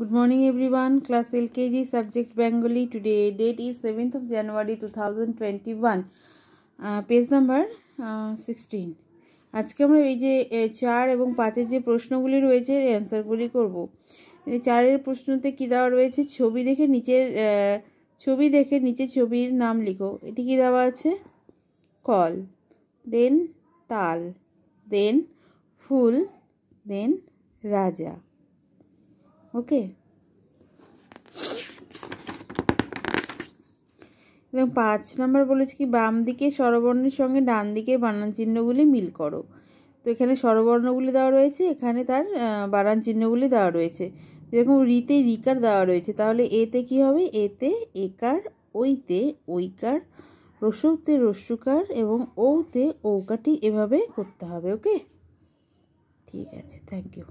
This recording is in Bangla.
Good Good morning everyone. Class LKG subject Bengali. Today date is 7th of January 2021. Uh, page page number sixteen আজকে আমরা এই যে চার এবং পাঁচের যে প্রশ্নগুলি রয়েছে এর অ্যান্সারগুলি করব চারের প্রশ্নতে কী দেওয়া রয়েছে ছবি দেখে নিচের ছবি দেখে নিচে ছবির নাম লিখো এটি কী দেওয়া আছে কল দেন তাল দেন ফুল দেন রাজা ওকে এবং পাঁচ নাম্বার বলেছে কি বাম দিকে স্বরবর্ণের সঙ্গে ডান দিকের বানান চিহ্নগুলি মিল করো তো এখানে স্বরবর্ণগুলি দেওয়া রয়েছে এখানে তার বানান চিহ্নগুলি দেওয়া রয়েছে যেরকম রিতে রিকার দেওয়া রয়েছে তাহলে এতে কি হবে এতে একার ওইতে ওইকার রসৌতে রস্যুকার এবং ওতে ওকাটি এভাবে করতে হবে ওকে ঠিক আছে থ্যাংক ইউ